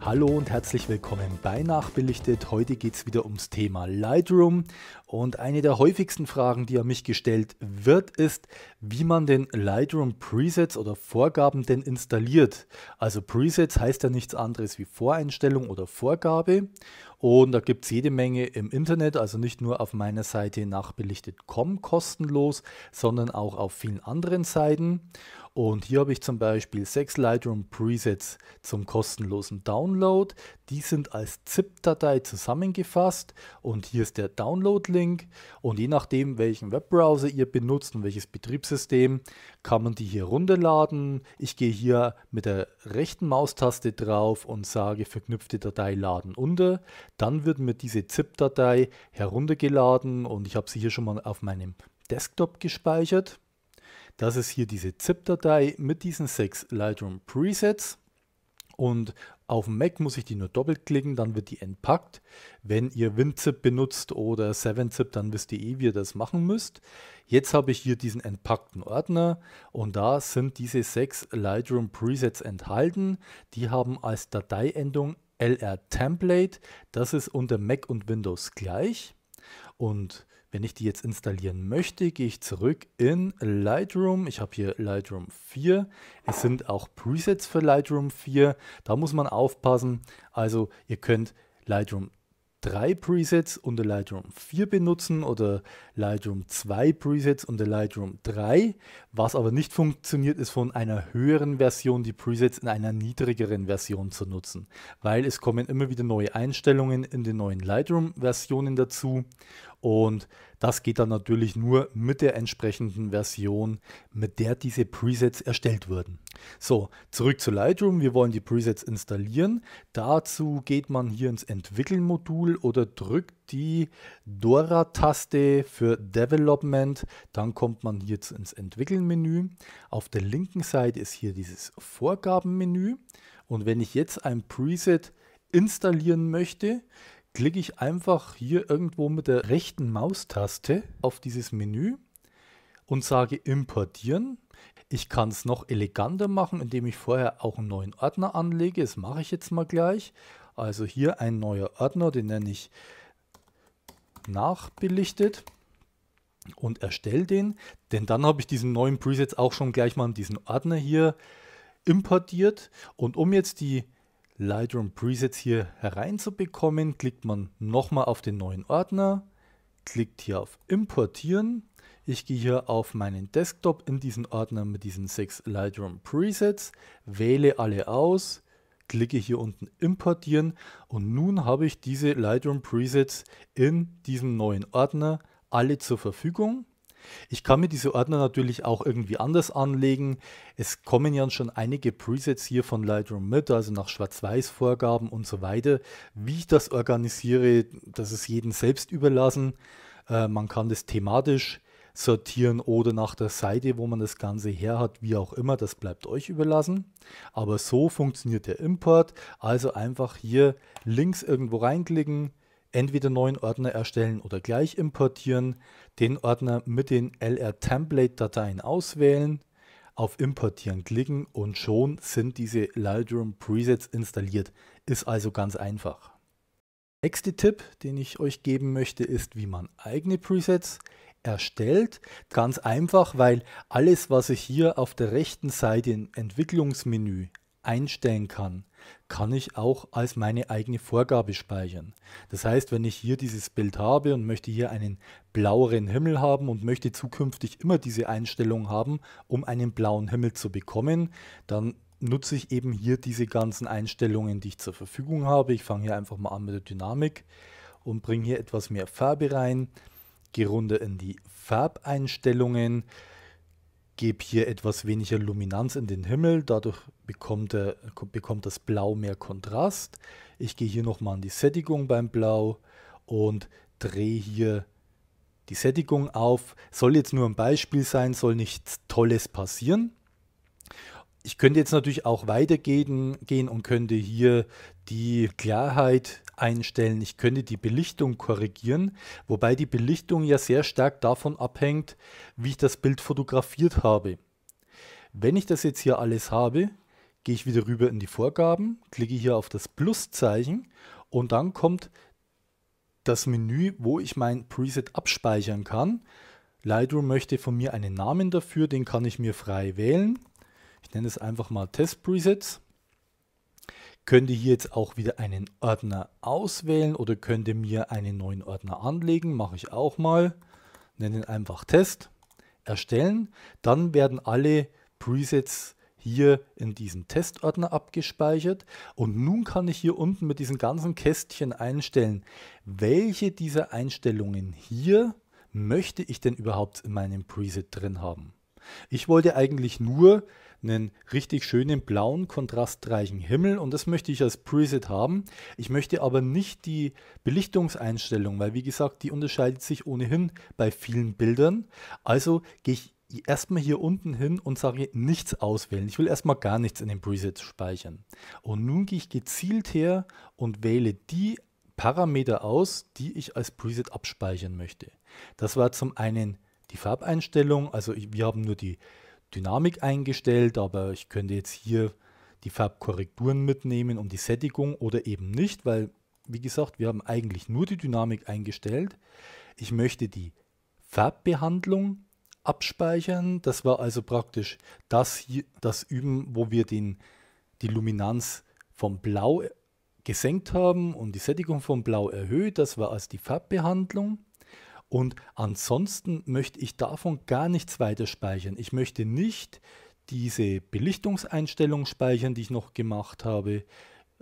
Hallo und herzlich willkommen bei Nachbelichtet. Heute geht es wieder ums Thema Lightroom. Und eine der häufigsten Fragen, die an mich gestellt wird, ist, wie man den Lightroom Presets oder Vorgaben denn installiert. Also Presets heißt ja nichts anderes wie Voreinstellung oder Vorgabe. Und da gibt es jede Menge im Internet, also nicht nur auf meiner Seite nachbelichtet.com kostenlos, sondern auch auf vielen anderen Seiten. Und hier habe ich zum Beispiel sechs Lightroom Presets zum kostenlosen Download. Die sind als ZIP-Datei zusammengefasst und hier ist der Download-Link. Und je nachdem, welchen Webbrowser ihr benutzt und welches Betriebssystem, kann man die hier runterladen. Ich gehe hier mit der rechten Maustaste drauf und sage verknüpfte Datei laden unter. Dann wird mir diese ZIP-Datei heruntergeladen und ich habe sie hier schon mal auf meinem Desktop gespeichert. Das ist hier diese ZIP-Datei mit diesen sechs Lightroom Presets. Und auf dem Mac muss ich die nur doppelt klicken, dann wird die entpackt. Wenn ihr WinZip benutzt oder 7-Zip, dann wisst ihr eh, wie ihr das machen müsst. Jetzt habe ich hier diesen entpackten Ordner und da sind diese sechs Lightroom Presets enthalten. Die haben als Dateiendung LR Template. Das ist unter Mac und Windows gleich. Und wenn ich die jetzt installieren möchte, gehe ich zurück in Lightroom. Ich habe hier Lightroom 4. Es sind auch Presets für Lightroom 4. Da muss man aufpassen. Also ihr könnt Lightroom 3 Presets unter Lightroom 4 benutzen oder Lightroom 2 Presets unter Lightroom 3. Was aber nicht funktioniert, ist von einer höheren Version die Presets in einer niedrigeren Version zu nutzen, weil es kommen immer wieder neue Einstellungen in den neuen Lightroom-Versionen dazu und das geht dann natürlich nur mit der entsprechenden Version, mit der diese Presets erstellt wurden. So, zurück zu Lightroom. Wir wollen die Presets installieren. Dazu geht man hier ins Entwickeln-Modul oder drückt die Dora-Taste für Development. Dann kommt man jetzt ins Entwickeln-Menü. Auf der linken Seite ist hier dieses Vorgabenmenü. Und wenn ich jetzt ein Preset installieren möchte, klicke ich einfach hier irgendwo mit der rechten Maustaste auf dieses Menü und sage Importieren. Ich kann es noch eleganter machen, indem ich vorher auch einen neuen Ordner anlege. Das mache ich jetzt mal gleich. Also hier ein neuer Ordner, den nenne ich nachbelichtet und erstelle den, denn dann habe ich diesen neuen Presets auch schon gleich mal in diesen Ordner hier importiert und um jetzt die Lightroom Presets hier hereinzubekommen, klickt man nochmal auf den neuen Ordner, klickt hier auf Importieren. Ich gehe hier auf meinen Desktop in diesen Ordner mit diesen sechs Lightroom Presets, wähle alle aus, klicke hier unten Importieren und nun habe ich diese Lightroom Presets in diesem neuen Ordner alle zur Verfügung. Ich kann mir diese Ordner natürlich auch irgendwie anders anlegen. Es kommen ja schon einige Presets hier von Lightroom mit, also nach Schwarz-Weiß-Vorgaben und so weiter. Wie ich das organisiere, das ist jedem selbst überlassen. Äh, man kann das thematisch sortieren oder nach der Seite, wo man das Ganze her hat, wie auch immer, das bleibt euch überlassen. Aber so funktioniert der Import. Also einfach hier links irgendwo reinklicken, entweder neuen Ordner erstellen oder gleich importieren, den Ordner mit den LR-Template-Dateien auswählen, auf Importieren klicken und schon sind diese Lightroom Presets installiert. Ist also ganz einfach. Nächster Tipp, den ich euch geben möchte, ist, wie man eigene Presets erstellt. Ganz einfach, weil alles, was ich hier auf der rechten Seite im Entwicklungsmenü einstellen kann, kann ich auch als meine eigene Vorgabe speichern. Das heißt, wenn ich hier dieses Bild habe und möchte hier einen blaueren Himmel haben und möchte zukünftig immer diese Einstellung haben, um einen blauen Himmel zu bekommen, dann nutze ich eben hier diese ganzen Einstellungen, die ich zur Verfügung habe. Ich fange hier einfach mal an mit der Dynamik und bringe hier etwas mehr Farbe rein, gehe runter in die Farbeinstellungen, gebe hier etwas weniger Luminanz in den Himmel, dadurch bekommt, er, bekommt das Blau mehr Kontrast. Ich gehe hier nochmal an die Sättigung beim Blau und drehe hier die Sättigung auf. Soll jetzt nur ein Beispiel sein, soll nichts Tolles passieren. Ich könnte jetzt natürlich auch weitergehen gehen und könnte hier die Klarheit einstellen, ich könnte die Belichtung korrigieren, wobei die Belichtung ja sehr stark davon abhängt, wie ich das Bild fotografiert habe. Wenn ich das jetzt hier alles habe, gehe ich wieder rüber in die Vorgaben, klicke hier auf das Pluszeichen und dann kommt das Menü, wo ich mein Preset abspeichern kann. Lightroom möchte von mir einen Namen dafür, den kann ich mir frei wählen. Ich nenne es einfach mal Test Presets könnte hier jetzt auch wieder einen Ordner auswählen oder könnte mir einen neuen Ordner anlegen. Mache ich auch mal. Nennen einfach Test. Erstellen. Dann werden alle Presets hier in diesem Testordner abgespeichert und nun kann ich hier unten mit diesen ganzen Kästchen einstellen, welche dieser Einstellungen hier möchte ich denn überhaupt in meinem Preset drin haben. Ich wollte eigentlich nur einen richtig schönen blauen, kontrastreichen Himmel und das möchte ich als Preset haben. Ich möchte aber nicht die Belichtungseinstellung, weil wie gesagt, die unterscheidet sich ohnehin bei vielen Bildern. Also gehe ich erstmal hier unten hin und sage nichts auswählen. Ich will erstmal gar nichts in den Preset speichern. Und nun gehe ich gezielt her und wähle die Parameter aus, die ich als Preset abspeichern möchte. Das war zum einen die Farbeinstellung, also wir haben nur die Dynamik eingestellt, aber ich könnte jetzt hier die Farbkorrekturen mitnehmen und die Sättigung oder eben nicht, weil, wie gesagt, wir haben eigentlich nur die Dynamik eingestellt. Ich möchte die Farbbehandlung abspeichern. Das war also praktisch das, hier, das Üben, wo wir den, die Luminanz vom Blau gesenkt haben und die Sättigung vom Blau erhöht. Das war also die Farbbehandlung. Und ansonsten möchte ich davon gar nichts weiter speichern. Ich möchte nicht diese Belichtungseinstellung speichern, die ich noch gemacht habe.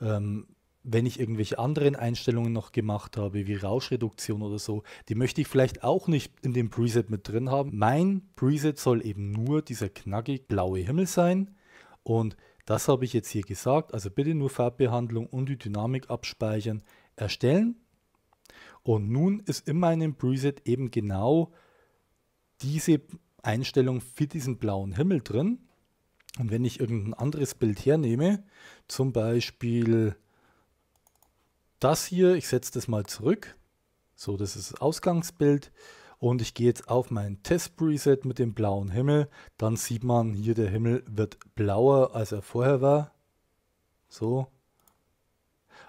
Ähm, wenn ich irgendwelche anderen Einstellungen noch gemacht habe, wie Rauschreduktion oder so, die möchte ich vielleicht auch nicht in dem Preset mit drin haben. Mein Preset soll eben nur dieser knackig blaue Himmel sein. Und das habe ich jetzt hier gesagt. Also bitte nur Farbbehandlung und die Dynamik abspeichern, erstellen. Und nun ist in meinem Preset eben genau diese Einstellung für diesen blauen Himmel drin. Und wenn ich irgendein anderes Bild hernehme, zum Beispiel das hier, ich setze das mal zurück. So, das ist das Ausgangsbild. Und ich gehe jetzt auf mein Test-Preset mit dem blauen Himmel. Dann sieht man hier, der Himmel wird blauer, als er vorher war. So.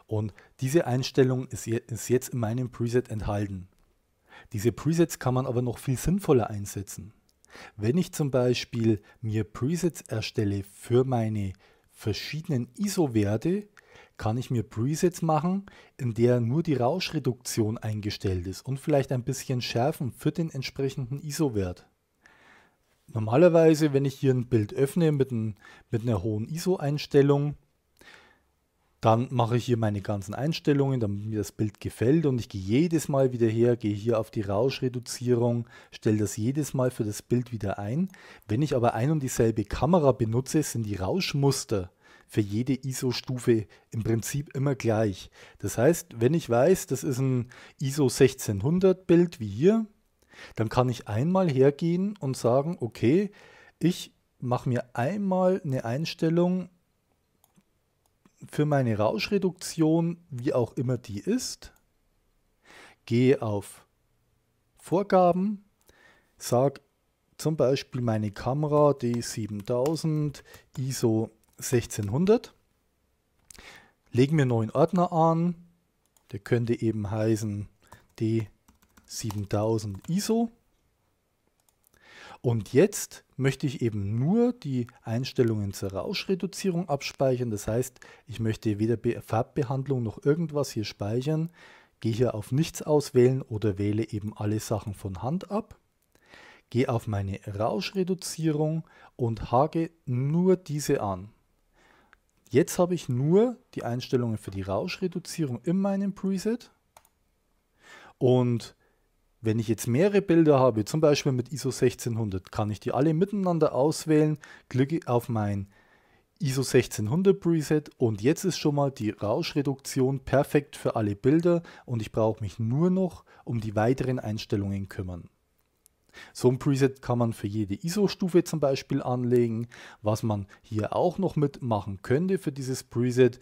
Und diese Einstellung ist, je, ist jetzt in meinem Preset enthalten. Diese Presets kann man aber noch viel sinnvoller einsetzen. Wenn ich zum Beispiel mir Presets erstelle für meine verschiedenen ISO-Werte, kann ich mir Presets machen, in der nur die Rauschreduktion eingestellt ist und vielleicht ein bisschen schärfen für den entsprechenden ISO-Wert. Normalerweise, wenn ich hier ein Bild öffne mit, ein, mit einer hohen ISO-Einstellung, dann mache ich hier meine ganzen Einstellungen, damit mir das Bild gefällt und ich gehe jedes Mal wieder her, gehe hier auf die Rauschreduzierung, stelle das jedes Mal für das Bild wieder ein. Wenn ich aber ein und dieselbe Kamera benutze, sind die Rauschmuster für jede ISO-Stufe im Prinzip immer gleich. Das heißt, wenn ich weiß, das ist ein ISO 1600 Bild wie hier, dann kann ich einmal hergehen und sagen, okay, ich mache mir einmal eine Einstellung, für meine Rauschreduktion, wie auch immer die ist, gehe auf Vorgaben, sage zum Beispiel meine Kamera D7000 ISO 1600, lege mir einen neuen Ordner an, der könnte eben heißen D7000 ISO und jetzt möchte ich eben nur die Einstellungen zur Rauschreduzierung abspeichern. Das heißt, ich möchte weder Farbbehandlung noch irgendwas hier speichern. Gehe hier auf Nichts auswählen oder wähle eben alle Sachen von Hand ab. Gehe auf meine Rauschreduzierung und hake nur diese an. Jetzt habe ich nur die Einstellungen für die Rauschreduzierung in meinem Preset und wenn ich jetzt mehrere Bilder habe, zum Beispiel mit ISO 1600, kann ich die alle miteinander auswählen, klicke auf mein ISO 1600 Preset und jetzt ist schon mal die Rauschreduktion perfekt für alle Bilder und ich brauche mich nur noch um die weiteren Einstellungen kümmern. So ein Preset kann man für jede ISO-Stufe zum Beispiel anlegen. Was man hier auch noch mitmachen könnte für dieses Preset,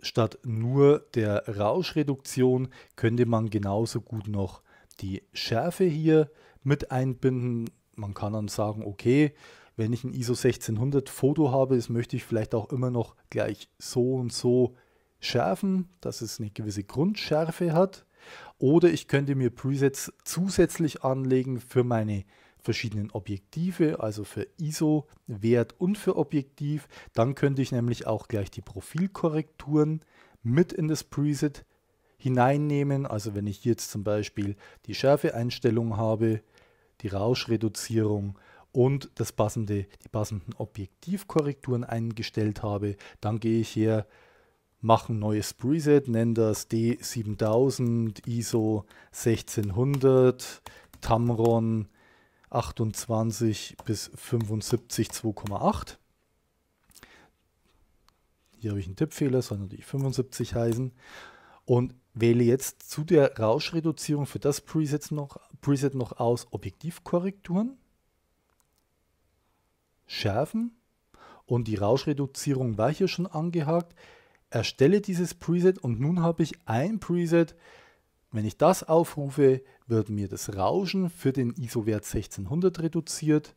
statt nur der Rauschreduktion könnte man genauso gut noch die Schärfe hier mit einbinden. Man kann dann sagen, okay, wenn ich ein ISO 1600 Foto habe, das möchte ich vielleicht auch immer noch gleich so und so schärfen, dass es eine gewisse Grundschärfe hat. Oder ich könnte mir Presets zusätzlich anlegen für meine verschiedenen Objektive, also für ISO-Wert und für Objektiv. Dann könnte ich nämlich auch gleich die Profilkorrekturen mit in das Preset hineinnehmen. Also wenn ich jetzt zum Beispiel die Schärfeeinstellung habe, die Rauschreduzierung und das passende, die passenden Objektivkorrekturen eingestellt habe, dann gehe ich her, mache ein neues Preset, nenne das D7000, ISO 1600, Tamron 28 bis 75 2,8. Hier habe ich einen Tippfehler, soll natürlich 75 heißen und wähle jetzt zu der Rauschreduzierung für das Preset noch, Preset noch aus Objektivkorrekturen, Schärfen und die Rauschreduzierung war hier schon angehakt. Erstelle dieses Preset und nun habe ich ein Preset. Wenn ich das aufrufe, wird mir das Rauschen für den ISO-Wert 1600 reduziert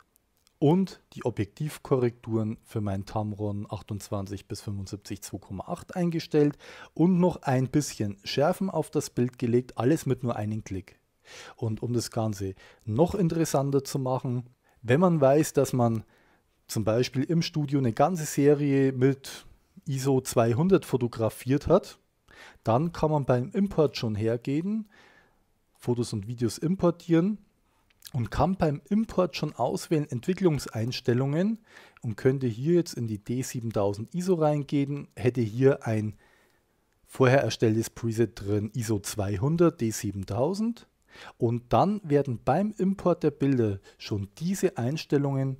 und die Objektivkorrekturen für mein Tamron 28 bis 75 2,8 eingestellt und noch ein bisschen Schärfen auf das Bild gelegt, alles mit nur einem Klick. Und um das Ganze noch interessanter zu machen, wenn man weiß, dass man zum Beispiel im Studio eine ganze Serie mit ISO 200 fotografiert hat, dann kann man beim Import schon hergehen, Fotos und Videos importieren und kann beim Import schon auswählen Entwicklungseinstellungen und könnte hier jetzt in die D7000 ISO reingehen, hätte hier ein vorher erstelltes Preset drin ISO 200 D7000 und dann werden beim Import der Bilder schon diese Einstellungen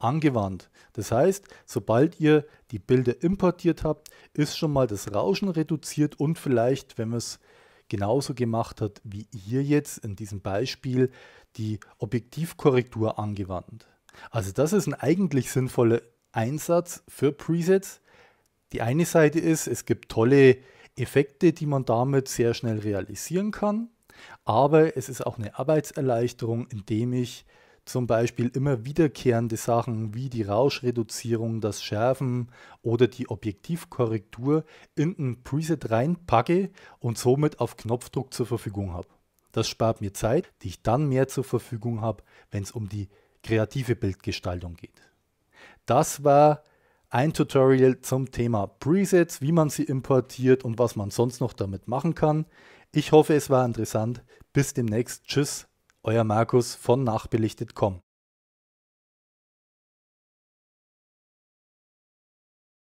angewandt. Das heißt, sobald ihr die Bilder importiert habt, ist schon mal das Rauschen reduziert und vielleicht, wenn wir es genauso gemacht hat wie hier jetzt in diesem Beispiel die Objektivkorrektur angewandt. Also das ist ein eigentlich sinnvoller Einsatz für Presets. Die eine Seite ist, es gibt tolle Effekte, die man damit sehr schnell realisieren kann, aber es ist auch eine Arbeitserleichterung, indem ich zum Beispiel immer wiederkehrende Sachen wie die Rauschreduzierung, das Schärfen oder die Objektivkorrektur in ein Preset reinpacke und somit auf Knopfdruck zur Verfügung habe. Das spart mir Zeit, die ich dann mehr zur Verfügung habe, wenn es um die kreative Bildgestaltung geht. Das war ein Tutorial zum Thema Presets, wie man sie importiert und was man sonst noch damit machen kann. Ich hoffe, es war interessant. Bis demnächst. Tschüss. Euer Markus von nachbelichtet.com